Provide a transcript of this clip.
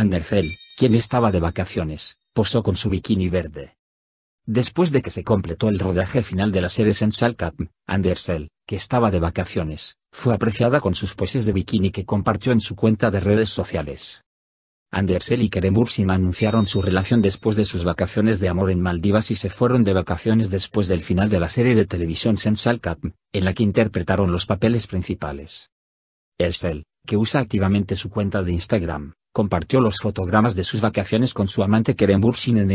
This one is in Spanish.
Andersel, quien estaba de vacaciones, posó con su bikini verde. Después de que se completó el rodaje final de la serie Sensal Salcap, Andersel, que estaba de vacaciones, fue apreciada con sus poses de bikini que compartió en su cuenta de redes sociales. Andersel y Kerem Bursin anunciaron su relación después de sus vacaciones de amor en Maldivas y se fueron de vacaciones después del final de la serie de televisión Cap, en la que interpretaron los papeles principales. Ersel, que usa activamente su cuenta de Instagram, compartió los fotogramas de sus vacaciones con su amante Keren Bursin en